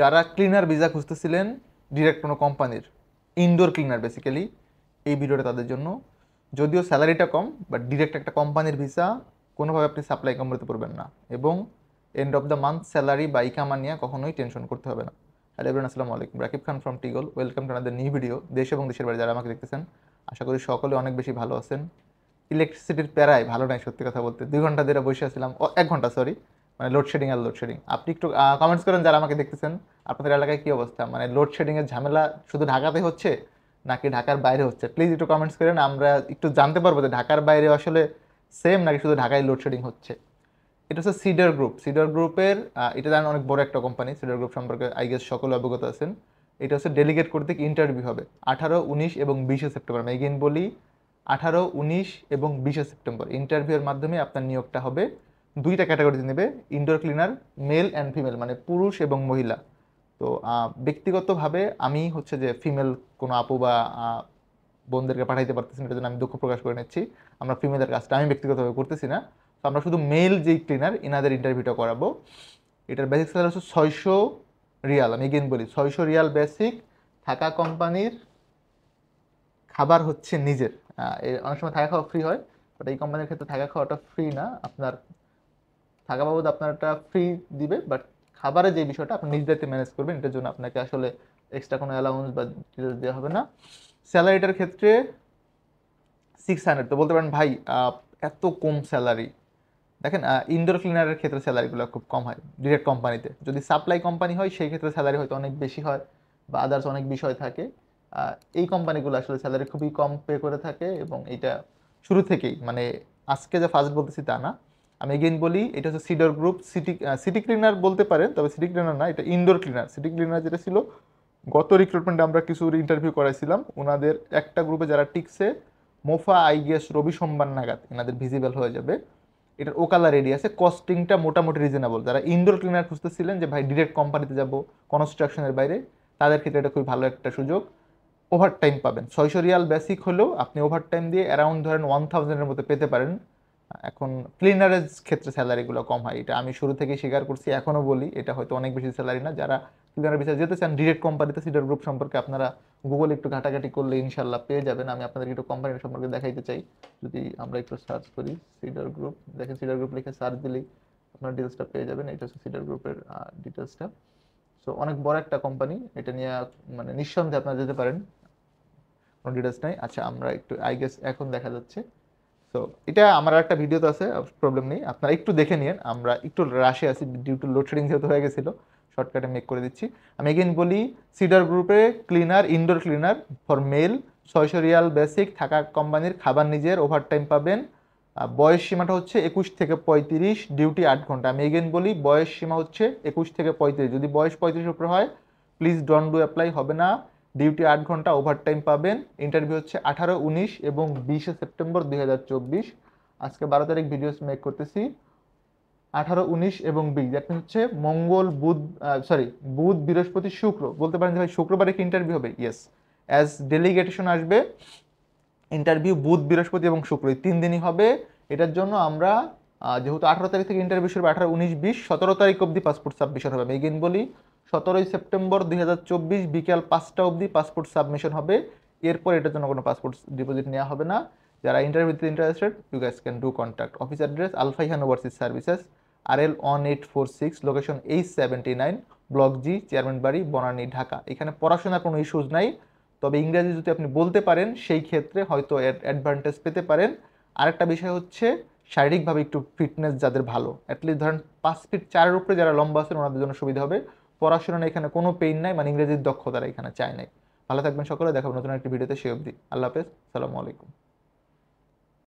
যারা cleaner visa খুঁজতেছিলেন direct কোনো কোম্পানির ইনডোর ক্লিনার বেসিক্যালি এই ভিডিওটা তাদের জন্য যদিও স্যালারিটা কম বাট ডিরেক্ট একটা কোম্পানির ভিসা কোনোভাবে আপনি সাপ্লাই কামড়াতে পারবেন না এবং end of the month salary বা ইকামা নিয়ে কখনোই টেনশন করতে হবে না হ্যালো এভরিন আসসালামু আলাইকুম রাকিব খান ফ্রম টিগল ওয়েলকাম টু আনাদের নিউ ভিডিও দেশ এবং দেশের বাড়ি যারা আমাকে দেখতেছেন আশা করি সকলে অনেক বেশি ভালো আছেন ইলেকট্রিসিটির প্যারায় ভালো নাই সত্যি কথা বলতে দুই ঘন্টা ধরে বসে আসলাম এক ঘন্টা সরি মানে লোডশেডিং আর লোডশেডিং আপনি একটু কমেন্টস করেন যারা আমাকে দেখতেছেন আপনাদের এলাকায় কী অবস্থা মানে লোডশেডিংয়ের ঝামেলা শুধু ঢাকাতে হচ্ছে নাকি ঢাকার বাইরে হচ্ছে প্লিজ একটু কমেন্টস করেন আমরা একটু জানতে পারবো যে ঢাকার বাইরে আসলে সেম নাকি শুধু ঢাকায় লোডশেডিং হচ্ছে এটা হচ্ছে সিডার গ্রুপ সিডার গ্রুপের এটা জানেন অনেক বড় একটা কোম্পানি সিডার গ্রুপ সম্পর্কে আই গেস সকল অবগত আছেন এটা হচ্ছে ডেলিগেট কর্তৃক ইন্টারভিউ হবে আঠারো উনিশ এবং বিশে সেপ্টেম্বর আমি এগেন বলি আঠারো উনিশ এবং বিশে সেপ্টেম্বর ইন্টারভিউয়ের মাধ্যমে আপনার নিয়োগটা হবে দুইটা ক্যাটাগরিতে নেবে indoor cleaner male and female মানে পুরুষ এবং মহিলা তো ব্যক্তিগতভাবে আমি হচ্ছে যে ফিমেল কোনো আপু বা বোনদেরকে পাঠাইতে পারতেছি না জন্য আমি দুঃখ প্রকাশ করে নিচ্ছি আমরা ফিমেলের কাজটা আমি ব্যক্তিগতভাবে করতেছি না তো আমরা শুধু মেল যেই ক্লিনার এনাদের ইন্টারভিউটা করাবো এটার বেসিক স্যালারি হচ্ছে ছয়শো রিয়াল আমি এগেন বলি ছয়শো রিয়াল বেসিক থাকা কোম্পানির খাবার হচ্ছে নিজের অনেক সময় থাকা খাওয়া ফ্রি হয় বাট এই কোম্পানির ক্ষেত্রে থাকা খাওয়াটা ফ্রি না আপনার থাকা বাবদ আপনারটা ফ্রি দিবে বাট খাবারের যে বিষয়টা আপনি নিজ দায়িত্বে ম্যানেজ করবেন এটার জন্য আপনাকে আসলে এক্সট্রা কোনো অ্যালাউন্স বা ডিটেলস দেওয়া হবে না স্যালারিটার ক্ষেত্রে সিক্স হান্ড্রেড তো বলতে পারেন ভাই এত কম স্যালারি দেখেন ইনডোর ক্লিনারের ক্ষেত্রে স্যালারিগুলো খুব কম হয় ডিরেক্ট কোম্পানিতে যদি সাপ্লাই কোম্পানি হয় সেই ক্ষেত্রে স্যালারি হয়তো অনেক বেশি হয় বা আদার্স অনেক বিষয় থাকে এই কোম্পানিগুলো আসলে স্যালারি খুবই কম পে করে থাকে এবং এটা শুরু থেকেই মানে আজকে যে ফার্স্ট বলতেছি তা না আমি এগেইন বলি এটা হচ্ছে Cedar group city city cleaner বলতে পারেন তবে সিটি ক্লিনার না এটা ইনডোর ক্লিনার সিটি ক্লিনার যেটা ছিল গত রিক্রুটমেন্টে আমরা কিছু ইন্টারভিউ করাইছিলাম ওনাদের একটা গ্রুপে যারা টিকছে মোফা আইগিএস রবি সোমবার নাগাদ এনাদের ভিজিবল হয়ে যাবে এটার ওকালা রেডি আছে কস্টিংটা মোটামুটি রিজনেবল যারা ইনডোর ক্লিনার খুঁজতেছিলেন যে ভাই ডিরেক্ট কোম্পানিতে যাব কনস্ট্রাকশনের বাইরে তাদের ক্ষেত্রে এটা খুবই ভালো একটা সুযোগ ওভারটাইম পাবেন ছয়শো রিয়াল বেসিক হলেও আপনি ওভারটাইম দিয়ে অ্যারাউন্ড ধরেন ওয়ান থাউজেন্ডের মতো পেতে পারেন এখন ক্লিনারের ক্ষেত্রে স্যালারিগুলো কম হয় এটা আমি শুরু থেকেই স্বীকার করছি এখনও বলি এটা হয়তো অনেক বেশি স্যালারি না যারা ক্লিনার বিষয়ে যেতে চান ডিরেক্ট কোম্পানিতে সিডার গ্রুপ সম্পর্কে আপনারা গুগল একটু ঘাটাঘাটি করলে ইনশাল্লাহ পেয়ে যাবেন আমি আপনাদের একটু কোম্পানি সম্পর্কে দেখাইতে চাই যদি আমরা একটু সার্চ করি সিডার গ্রুপ দেখেন সিডার গ্রুপ লিখে সার্চ দিলেই আপনার ডিটেলসটা পেয়ে যাবেন এটা হচ্ছে সিডার গ্রুপের ডিটেলসটা সো অনেক বড় একটা কোম্পানি এটা নিয়ে মানে নিঃসন্দেহে আপনারা যেতে পারেন কোনো ডিটেলস নাই আচ্ছা আমরা একটু আই গেস এখন দেখা যাচ্ছে সো এটা আমার একটা ভিডিওতে আছে প্রবলেম নেই আপনারা একটু দেখে নিন আমরা একটু রাশে আছি ডিউ টু লোডশেডিং যেহেতু হয়ে গেছিলো শর্টকাটে মেক করে দিচ্ছি আমি এগেন বলি সিডার গ্রুপে cleaner indoor cleaner for male ছয়শো রিয়াল বেসিক থাকা কোম্পানির খাবার নিজের ওভারটাইম পাবেন বয়স সীমাটা হচ্ছে একুশ থেকে পঁয়ত্রিশ ডিউটি আট ঘন্টা আমি এগেন বলি বয়স সীমা হচ্ছে একুশ থেকে পঁয়ত্রিশ যদি বয়স পঁয়ত্রিশ উপরে হয় প্লিজ ডন ডু অ্যাপ্লাই হবে না ডিউটি আট ঘন্টা ওভারটাইম পাবেন ইন্টারভিউ হচ্ছে আঠারো উনিশ এবং বিশে সেপ্টেম্বর দুই আজকে বারো তারিখ ভিডিওস মেক করতেছি আঠারো উনিশ এবং বিশ দ্যাট মিন হচ্ছে মঙ্গল বুধ সরি বুধ বৃহস্পতি শুক্র বলতে পারেন যে ভাই শুক্রবারে কি ইন্টারভিউ হবে ইয়েস অ্যাজ ডেলিগেটেশন আসবে ইন্টারভিউ বুধ বৃহস্পতি এবং শুক্র এই তিন দিনই হবে এটার জন্য আমরা যেহেতু আঠারো তারিখ থেকে ইন্টারভিউ শুরু আঠারো উনিশ বিশ সতেরো তারিখ অবধি পাসপোর্ট সাবমিশন হবে আমি এগেন বলি সতেরোই সেপ্টেম্বর দুই বিকাল পাঁচটা অবধি পাসপোর্ট সাবমিশন হবে এরপর এটার জন্য কোনো পাসপোর্ট ডিপোজিট নেওয়া হবে না যারা ইন্টারভিউতে interested you guess can do contact office address আলফাইহান overseas services R L one eight four six location H seventy nine block G chairman বাড়ি বনানী ঢাকা এখানে পড়াশোনার কোনো ইস্যুজ নাই তবে ইংরেজি যদি আপনি বলতে পারেন সেই ক্ষেত্রে হয়তো অ্যাডভান্টেজ পেতে পারেন আরেকটা বিষয় হচ্ছে শারীরিকভাবে একটু ফিটনেস যাদের ভালো অ্যাটলিস্ট ধরেন পাঁচ ফিট চারের উপরে যারা লম্বা আছেন ওনাদের জন্য সুবিধা হবে পড়াশোনা এখানে কোনো পেইন নাই মানে ইংরেজির দক্ষতা এখানে চায় নাই ভালো থাকবেন সকলে দেখাবো নতুন একটি ভিডিওতে সে অবধি আল্লাহ হাফেজ সালামু আলাইকুম